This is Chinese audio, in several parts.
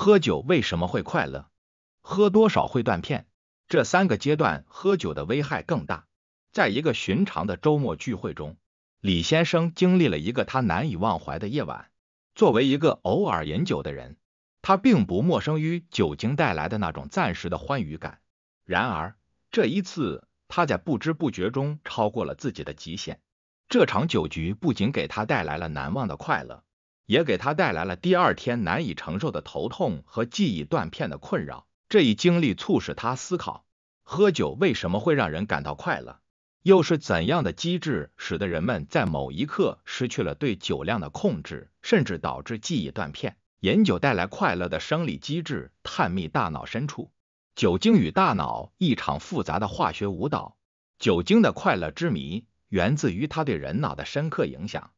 喝酒为什么会快乐？喝多少会断片？这三个阶段喝酒的危害更大。在一个寻常的周末聚会中，李先生经历了一个他难以忘怀的夜晚。作为一个偶尔饮酒的人，他并不陌生于酒精带来的那种暂时的欢愉感。然而这一次，他在不知不觉中超过了自己的极限。这场酒局不仅给他带来了难忘的快乐。也给他带来了第二天难以承受的头痛和记忆断片的困扰。这一经历促使他思考：喝酒为什么会让人感到快乐？又是怎样的机制使得人们在某一刻失去了对酒量的控制，甚至导致记忆断片？饮酒带来快乐的生理机制，探秘大脑深处。酒精与大脑，一场复杂的化学舞蹈。酒精的快乐之谜，源自于它对人脑的深刻影响。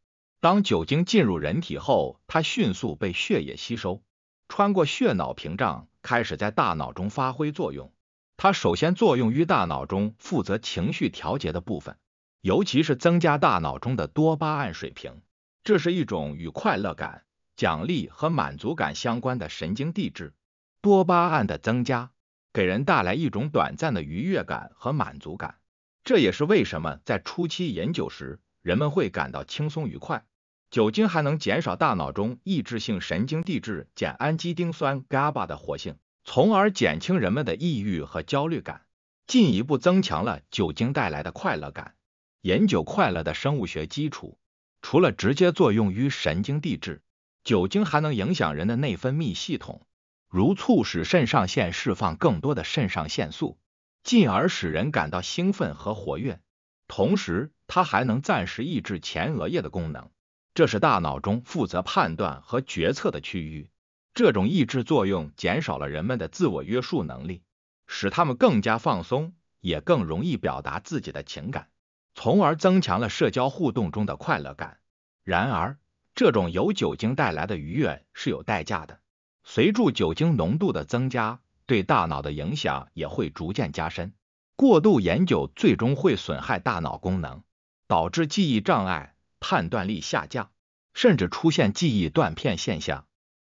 当酒精进入人体后，它迅速被血液吸收，穿过血脑屏障，开始在大脑中发挥作用。它首先作用于大脑中负责情绪调节的部分，尤其是增加大脑中的多巴胺水平。这是一种与快乐感、奖励和满足感相关的神经递质。多巴胺的增加给人带来一种短暂的愉悦感和满足感，这也是为什么在初期饮酒时，人们会感到轻松愉快。酒精还能减少大脑中抑制性神经递质碱氨基丁酸 （GABA） 的活性，从而减轻人们的抑郁和焦虑感，进一步增强了酒精带来的快乐感。饮酒快乐的生物学基础，除了直接作用于神经递质，酒精还能影响人的内分泌系统，如促使肾上腺释放更多的肾上腺素，进而使人感到兴奋和活跃。同时，它还能暂时抑制前额叶的功能。这是大脑中负责判断和决策的区域。这种抑制作用减少了人们的自我约束能力，使他们更加放松，也更容易表达自己的情感，从而增强了社交互动中的快乐感。然而，这种由酒精带来的愉悦是有代价的。随着酒精浓度的增加，对大脑的影响也会逐渐加深。过度饮酒最终会损害大脑功能，导致记忆障碍。判断力下降，甚至出现记忆断片现象。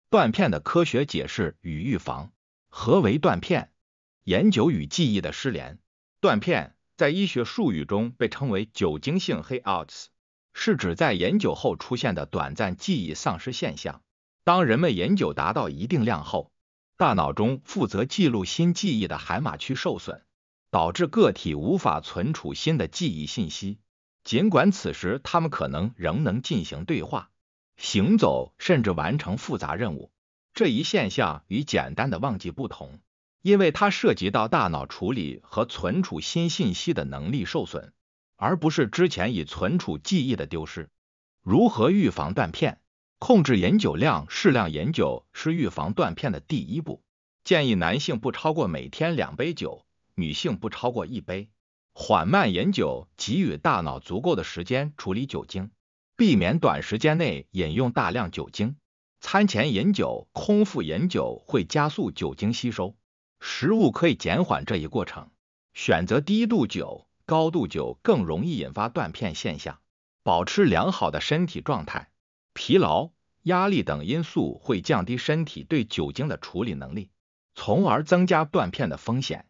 断片的科学解释与预防。何为断片？饮酒与记忆的失联。断片在医学术语中被称为酒精性黑 outs，是指在饮酒后出现的短暂记忆丧失现象。当人们饮酒达到一定量后，大脑中负责记录新记忆的海马区受损，导致个体无法存储新的记忆信息。尽管此时他们可能仍能进行对话、行走，甚至完成复杂任务，这一现象与简单的忘记不同，因为它涉及到大脑处理和存储新信息的能力受损，而不是之前已存储记忆的丢失。如何预防断片？控制饮酒量，适量饮酒是预防断片的第一步。建议男性不超过每天两杯酒，女性不超过一杯。缓慢饮酒，给予大脑足够的时间处理酒精，避免短时间内饮用大量酒精。餐前饮酒、空腹饮酒会加速酒精吸收，食物可以减缓这一过程。选择低度酒、高度酒更容易引发断片现象。保持良好的身体状态，疲劳、压力等因素会降低身体对酒精的处理能力，从而增加断片的风险。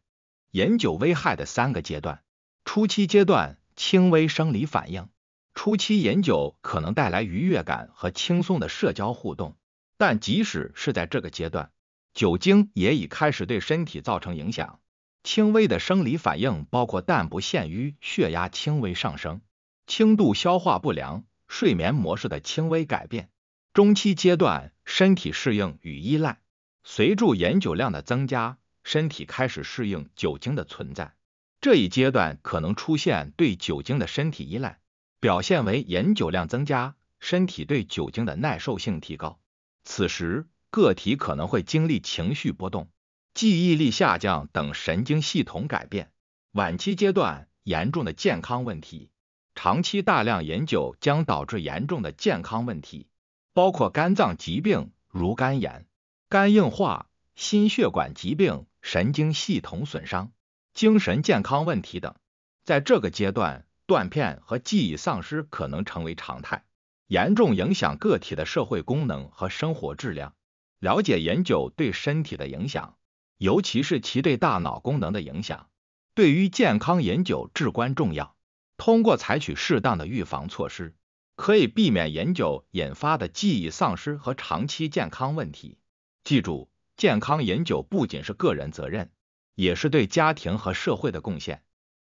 饮酒危害的三个阶段。初期阶段，轻微生理反应。初期饮酒可能带来愉悦感和轻松的社交互动，但即使是在这个阶段，酒精也已开始对身体造成影响。轻微的生理反应包括但不限于血压轻微上升、轻度消化不良、睡眠模式的轻微改变。中期阶段，身体适应与依赖。随着饮酒量的增加，身体开始适应酒精的存在。这一阶段可能出现对酒精的身体依赖，表现为饮酒量增加，身体对酒精的耐受性提高。此时，个体可能会经历情绪波动、记忆力下降等神经系统改变。晚期阶段，严重的健康问题。长期大量饮酒将导致严重的健康问题，包括肝脏疾病如肝炎、肝硬化、心血管疾病、神经系统损伤。精神健康问题等，在这个阶段，断片和记忆丧失可能成为常态，严重影响个体的社会功能和生活质量。了解饮酒对身体的影响，尤其是其对大脑功能的影响，对于健康饮酒至关重要。通过采取适当的预防措施，可以避免饮酒引发的记忆丧失和长期健康问题。记住，健康饮酒不仅是个人责任。也是对家庭和社会的贡献。